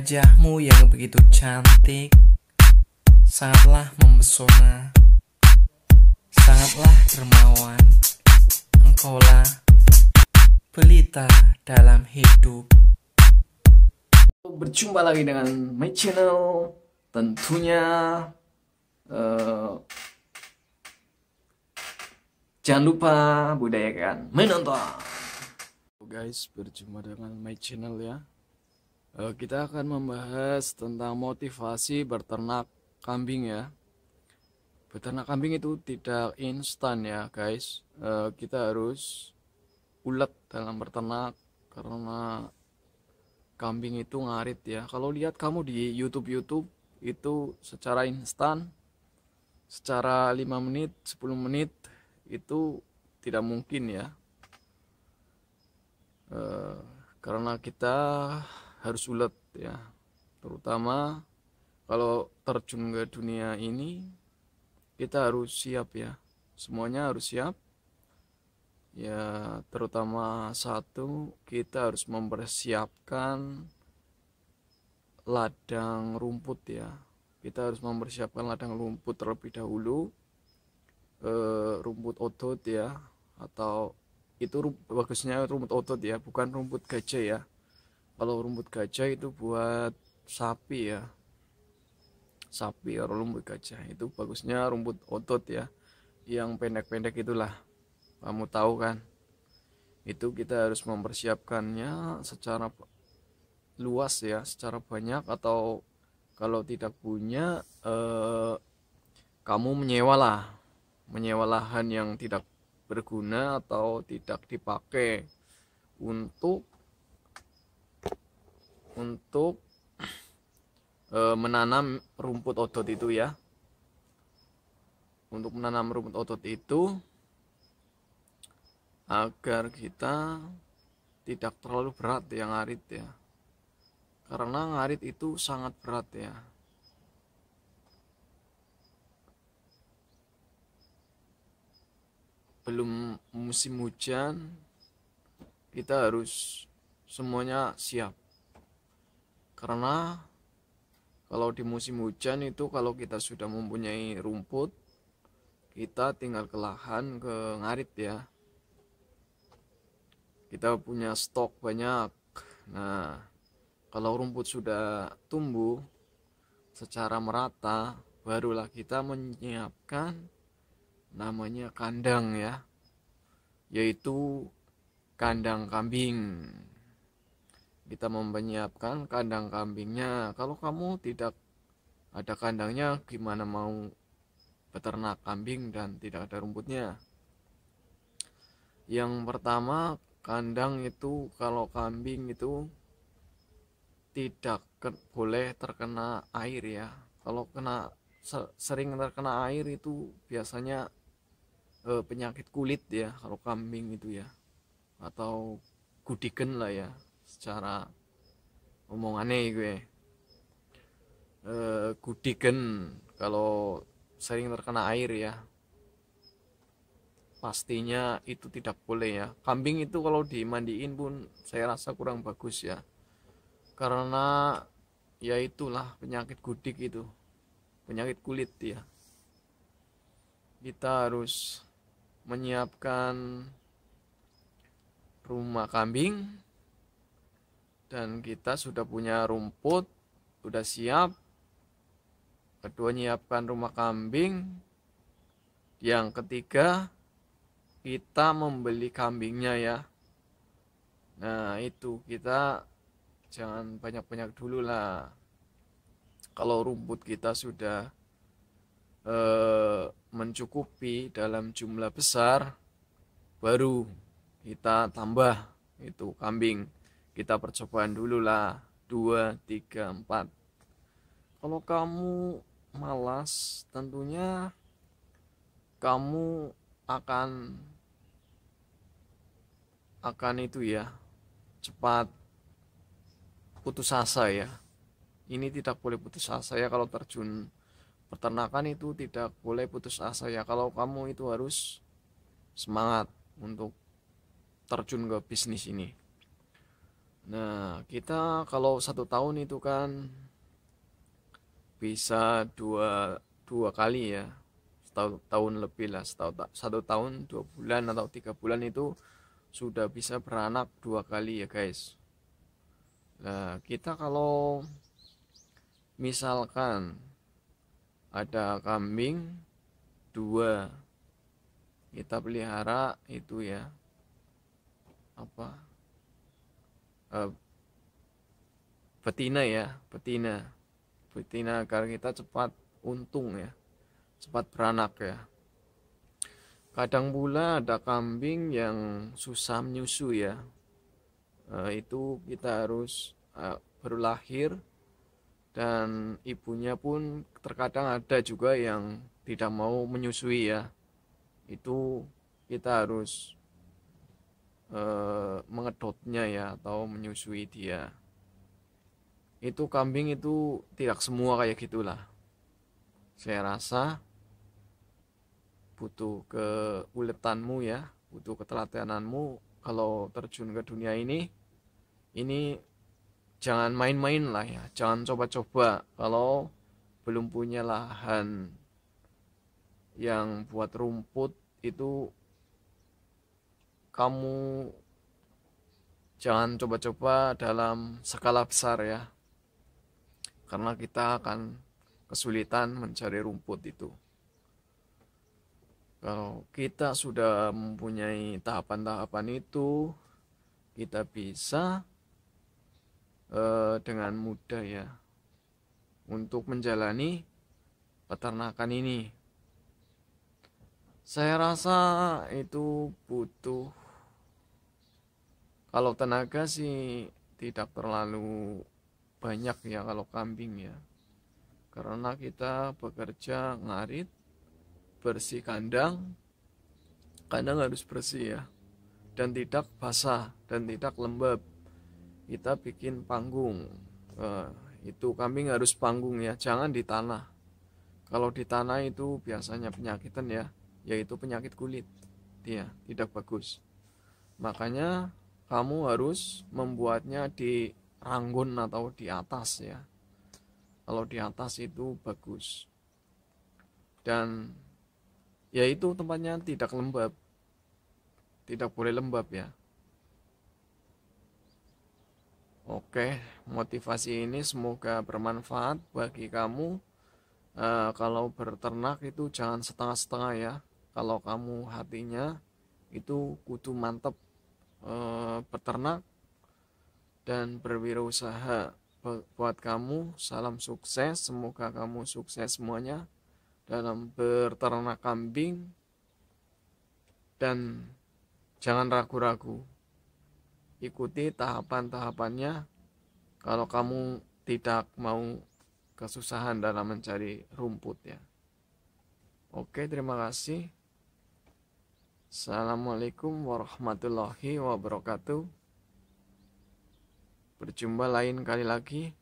Wajahmu yang begitu cantik Sangatlah mempesona Sangatlah dermawan Engkaulah pelita dalam hidup Berjumpa lagi dengan my channel Tentunya uh, Jangan lupa budayakan menonton Guys, berjumpa dengan my channel ya Eh, kita akan membahas tentang motivasi berternak kambing ya. Beternak kambing itu tidak instan ya guys. Eh, kita harus ulet dalam berternak karena kambing itu ngarit ya. Kalau lihat kamu di YouTube YouTube itu secara instan, secara 5 menit, 10 menit itu tidak mungkin ya. Eh, karena kita harus ulet ya terutama kalau terjun ke dunia ini kita harus siap ya semuanya harus siap ya terutama satu kita harus mempersiapkan ladang rumput ya kita harus mempersiapkan ladang rumput terlebih dahulu e, rumput otot ya atau itu bagusnya rumput otot ya bukan rumput gajah ya kalau rumput gajah itu buat sapi ya sapi atau rumput gajah itu bagusnya rumput otot ya yang pendek-pendek itulah kamu tahu kan itu kita harus mempersiapkannya secara luas ya secara banyak atau kalau tidak punya eh, kamu menyewa lah menyewa lahan yang tidak berguna atau tidak dipakai untuk untuk e, menanam rumput otot itu ya untuk menanam rumput otot itu agar kita tidak terlalu berat ya ngarit ya karena ngarit itu sangat berat ya belum musim hujan kita harus semuanya siap karena kalau di musim hujan itu kalau kita sudah mempunyai rumput kita tinggal ke lahan ke ngarit ya kita punya stok banyak nah kalau rumput sudah tumbuh secara merata barulah kita menyiapkan namanya kandang ya yaitu kandang kambing kita menyiapkan kandang kambingnya kalau kamu tidak ada kandangnya gimana mau peternak kambing dan tidak ada rumputnya yang pertama kandang itu kalau kambing itu tidak ke, boleh terkena air ya kalau kena sering terkena air itu biasanya e, penyakit kulit ya kalau kambing itu ya atau gudigen lah ya secara omongannya eh, gue e, kudigen kalau sering terkena air ya pastinya itu tidak boleh ya kambing itu kalau dimandiin pun saya rasa kurang bagus ya karena ya itulah penyakit gudik itu penyakit kulit ya kita harus menyiapkan rumah kambing dan kita sudah punya rumput sudah siap kedua nyiapkan rumah kambing yang ketiga kita membeli kambingnya ya nah itu kita jangan banyak-banyak dulu lah kalau rumput kita sudah eh, mencukupi dalam jumlah besar baru kita tambah itu kambing kita percobaan dulu lah dua tiga empat kalau kamu malas tentunya kamu akan akan itu ya cepat putus asa ya ini tidak boleh putus asa ya kalau terjun peternakan itu tidak boleh putus asa ya kalau kamu itu harus semangat untuk terjun ke bisnis ini Nah, kita kalau satu tahun itu kan bisa dua, dua kali ya, setahun tahun lebih lah, setahun, satu tahun, dua bulan atau tiga bulan itu sudah bisa beranak dua kali ya guys. Nah, kita kalau misalkan ada kambing dua, kita pelihara itu ya, apa uh, betina ya betina betina agar kita cepat untung ya cepat beranak ya kadang pula ada kambing yang susah menyusu ya uh, itu kita harus uh, eh, baru lahir dan ibunya pun terkadang ada juga yang tidak mau menyusui ya itu kita harus Eh, mengedotnya ya atau menyusui dia itu kambing itu tidak semua kayak gitulah saya rasa butuh keuletanmu ya butuh ketelatenanmu kalau terjun ke dunia ini ini jangan main-main lah ya jangan coba-coba kalau belum punya lahan yang buat rumput itu kamu jangan coba-coba dalam skala besar ya. Karena kita akan kesulitan mencari rumput itu. Kalau kita sudah mempunyai tahapan-tahapan itu, kita bisa eh, dengan mudah ya untuk menjalani peternakan ini. Saya rasa itu butuh kalau tenaga sih tidak terlalu banyak ya kalau kambing ya karena kita bekerja ngarit bersih kandang kandang harus bersih ya dan tidak basah dan tidak lembab kita bikin panggung eh, itu kambing harus panggung ya jangan di tanah kalau di tanah itu biasanya penyakitan ya yaitu penyakit kulit dia tidak bagus makanya kamu harus membuatnya di Ranggun atau di atas ya. Kalau di atas itu bagus. Dan yaitu tempatnya tidak lembab. Tidak boleh lembab ya. Oke, motivasi ini semoga bermanfaat bagi kamu. E, kalau berternak itu jangan setengah-setengah ya. Kalau kamu hatinya itu kudu mantep Eh, peternak dan berwirausaha. Buat kamu, salam sukses. Semoga kamu sukses semuanya dalam berternak kambing dan jangan ragu-ragu. Ikuti tahapan-tahapannya. Kalau kamu tidak mau kesusahan dalam mencari rumput ya. Oke, terima kasih. Assalamualaikum warahmatullahi wabarakatuh. Berjumpa lain kali lagi